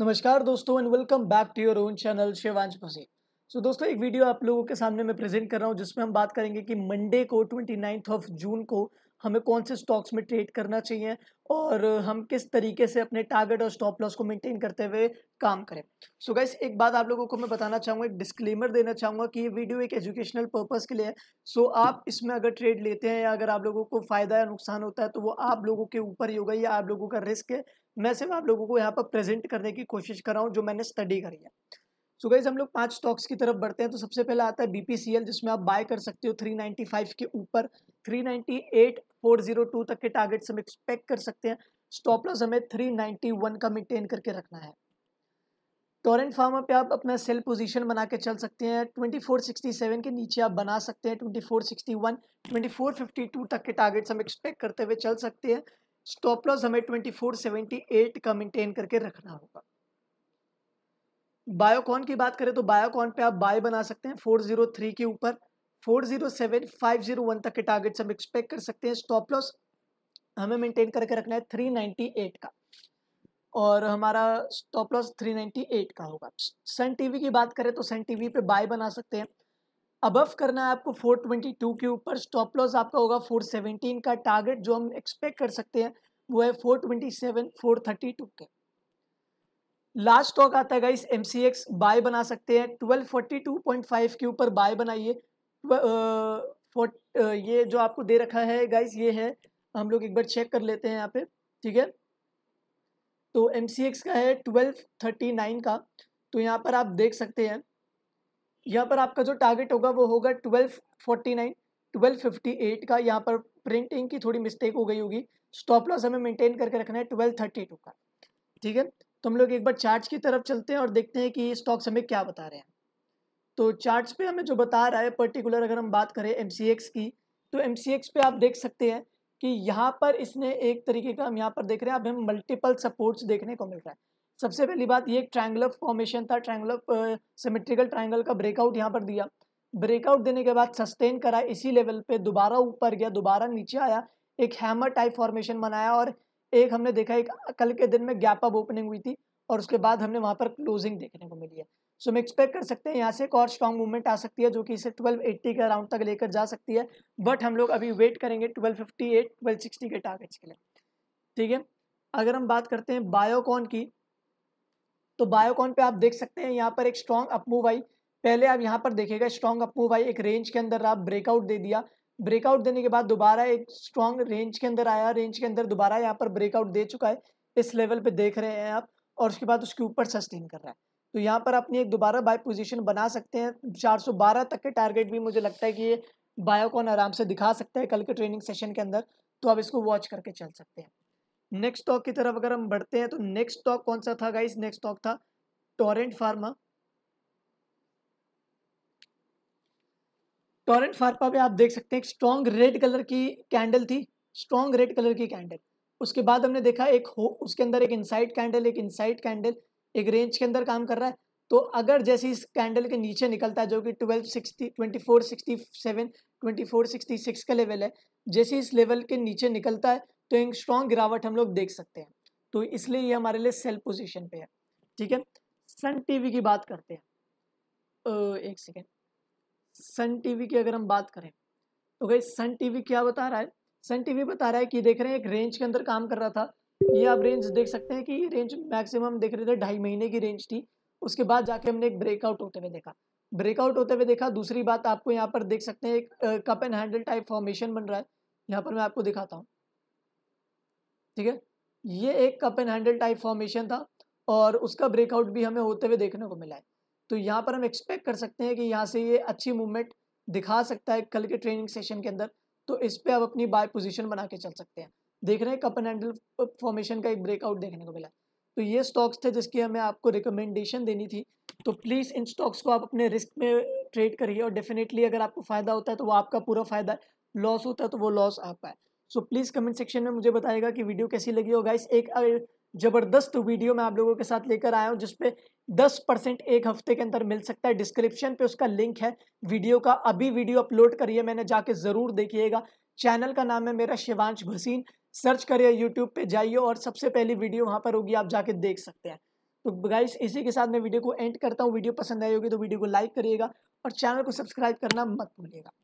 नमस्कार दोस्तों and welcome back to your own channel Shivansh Bhasin so दोस्तों एक वीडियो आप लोगों के सामने मैं प्रेजेंट कर रहा हूँ जिसमें हम बात करेंगे कि मंडे को ट्वेंटी ऑफ जून को हमें कौन से स्टॉक्स में ट्रेड करना चाहिए और हम किस तरीके से अपने टारगेट और स्टॉप लॉस को मेंटेन करते हुए काम करें सो so गाइस एक बात आप लोगों को मैं बताना चाहूँगा एक डिस्क्लेमर देना चाहूँगा कि ये वीडियो एक एजुकेशनल पर्पस के लिए है सो so आप इसमें अगर ट्रेड लेते हैं या अगर आप लोगों को फ़ायदा या नुकसान होता है तो वो आप लोगों के ऊपर ही होगा या आप लोगों का रिस्क है मैं सिर्फ आप लोगों को यहाँ पर प्रेजेंट करने की कोशिश कर रहा हूँ जो मैंने स्टडी करी है सो गाइज हम लोग पांच स्टॉक्स की तरफ बढ़ते हैं तो सबसे पहला आता है बीपीसीएल जिसमें आप बाय कर सकते हो 395 के ऊपर 398 402 तक के टारगेट्स हम एक्सपेक्ट कर सकते हैं स्टॉप लॉस हमें 391 का मेंटेन करके रखना है टोरेंट फार्मा पे आप अपना सेल पोजीशन बना के चल सकते हैं 2467 के नीचे आप बना सकते हैं 2461 2452 तक के टारगेट्स हम एक्सपेक्ट करते हुए चल सकते हैं स्टॉप लॉस हमें 2478 का मेंटेन करके रखना होगा बायोकॉन की बात करें तो बायोकॉन पे आप बाय बना सकते हैं 403 के ऊपर 407 501 तक के टारगेट्स हम एक्सपेक्ट कर सकते हैं स्टॉप लॉस हमें मेंटेन करके रखना है 398 का और हमारा स्टॉप लॉस 398 का होगा सन टीवी की बात करें तो सन टीवी पे बाय बना सकते हैं अबव करना है आपको 422 के ऊपर स्टॉप लॉस आपका होगा 417 का टारगेट जो हम एक्सपेक्ट कर सकते हैं वो है 427 432 के लास्ट स्टॉक आता है guys M C X buy बना सकते हैं twelve forty two point five के ऊपर बाय बनाइए ये जो आपको दे रखा है गाइस ये है हम लोग एक बार चेक कर लेते हैं यहाँ पे ठीक है तो एम सी एक्स का है ट्वेल्व थर्टी नाइन का तो यहाँ पर आप देख सकते हैं यहाँ पर आपका जो टारगेट होगा वो होगा twelve forty nine twelve fifty eight का यहाँ पर प्रिंटिंग की थोड़ी मिस्टेक हो गई होगी स्टॉप लॉस हमें मेंटेन करके रखना है ट्वेल्व थर्टी टू का ठीक है तो हम लोग एक बार चार्ट की तरफ चलते हैं और देखते हैं कि स्टॉक्स हमें क्या बता रहे हैं तो चार्ट्स पे हमें जो बता रहा है पर्टिकुलर अगर हम बात करें एम की तो एम पे आप देख सकते हैं कि यहाँ पर इसने एक तरीके का हम यहाँ पर देख रहे हैं अब हमें मल्टीपल सपोर्ट्स देखने को मिल रहा है सबसे पहली बात ये एक ऑफ फॉर्मेशन था ऑफ सिमेट्रिकल ट्रायंगल का ब्रेकआउट यहाँ पर दिया ब्रेकआउट देने के बाद सस्टेन करा इसी लेवल पे दोबारा ऊपर गया दोबारा नीचे आया एक हैमर टाइप फॉर्मेशन बनाया और एक हमने देखा एक कल के दिन में गैप अप ओपनिंग हुई थी और उसके बाद हमने वहाँ पर क्लोजिंग देखने को मिली है सो हम एक्सपेक्ट कर सकते हैं यहाँ से एक और स्ट्रॉन्ग मूवमेंट आ सकती है जो कि इसे 1280 के अराउंड तक लेकर जा सकती है बट हम लोग अभी वेट करेंगे 1258, 1260 के टारगेट्स के लिए ठीक है अगर हम बात करते हैं बायोकॉन की तो बायोकॉन पे आप देख सकते हैं यहाँ पर एक स्ट्रॉन्ग अपमूव आई पहले आप यहाँ पर देखेगा स्ट्रॉन्ग अपमूव आई एक रेंज के अंदर आप ब्रेकआउट दे दिया ब्रेकआउट देने के बाद दोबारा एक स्ट्रॉन्ग रेंज के अंदर आया रेंज के अंदर दोबारा यहाँ पर ब्रेकआउट दे चुका है इस लेवल पे देख रहे हैं आप और उसके बाद उसके ऊपर सस्टेन कर रहा है तो यहाँ पर अपनी एक दोबारा बाय पोजीशन बना सकते हैं 412 तक के टारगेट भी मुझे लगता है कि ये बायोकॉन आराम से दिखा सकता है कल के ट्रेनिंग सेशन के अंदर तो आप इसको वॉच करके चल सकते हैं नेक्स्ट स्टॉक की तरफ अगर हम बढ़ते हैं तो नेक्स्ट स्टॉक कौन सा था गाइस नेक्स्ट स्टॉक था टोरेंट फार्मा टॉरेंट फार्पा पे आप देख सकते हैं एक स्ट्रॉन्ग रेड कलर की कैंडल थी स्ट्रॉन्ग रेड कलर की कैंडल उसके बाद हमने देखा एक हो उसके अंदर एक इनसाइड कैंडल एक इनसाइड कैंडल एक रेंज के अंदर काम कर रहा है तो अगर जैसे इस कैंडल के नीचे निकलता है जो कि twelve sixty twenty four sixty seven twenty four sixty six का लेवल है जैसे इस लेवल के नीचे निकलता है तो एक स्ट्रॉन्ग गिरावट हम लोग देख सकते हैं तो इसलिए ये हमारे लिए सेल पोजिशन पे है ठीक है सन टी की बात करते हैं एक सेकेंड सन टीवी की अगर हम बात करें तो भाई सन टीवी क्या बता रहा है सन टीवी बता रहा है कि देख रहे हैं एक रेंज के अंदर काम कर रहा था ये आप रेंज देख सकते हैं कि रेंज मैक्सिमम देख रहे थे ढाई महीने की रेंज थी उसके बाद जाके हमने एक ब्रेकआउट होते हुए देखा ब्रेकआउट होते हुए देखा दूसरी बात आपको यहाँ पर देख सकते हैं एक cup and handle type formation बन रहा है यहाँ पर मैं आपको दिखाता हूँ ठीक है ये एक cup and handle type formation था और उसका ब्रेकआउट भी हमें होते हुए देखने को मिला है तो यहाँ पर हम एक्सपेक्ट कर सकते हैं कि यहाँ से ये अच्छी मूवमेंट दिखा सकता है कल के ट्रेनिंग सेशन के अंदर तो इस पर आप अपनी बाय पोजिशन बना के चल सकते हैं देख रहे हैं कप एंड हैंडल फॉर्मेशन का एक ब्रेकआउट देखने को मिला तो ये स्टॉक्स थे जिसकी हमें आपको रिकमेंडेशन देनी थी तो प्लीज़ इन स्टॉक्स को आप अपने रिस्क में ट्रेड करिए और डेफिनेटली अगर आपको फ़ायदा होता है तो वो आपका पूरा फ़ायदा है लॉस होता है तो वो लॉस आपका है सो प्लीज़ कमेंट सेक्शन में मुझे बताएगा कि वीडियो कैसी लगी हो गाइस एक ज़बरदस्त वीडियो मैं आप लोगों के साथ लेकर आया हूँ जिसपे दस परसेंट एक हफ्ते के अंदर मिल सकता है डिस्क्रिप्शन पे उसका लिंक है वीडियो का अभी वीडियो अपलोड करिए मैंने जाके ज़रूर देखिएगा चैनल का नाम है मेरा शिवांश भसीन सर्च करिए यूट्यूब पे जाइए और सबसे पहली वीडियो वहाँ पर होगी आप जाके देख सकते हैं तो गाइस इसी के साथ मैं वीडियो को एंड करता हूँ वीडियो पसंद आई होगी तो वीडियो को लाइक करिएगा और चैनल को सब्सक्राइब करना मत भूलिएगा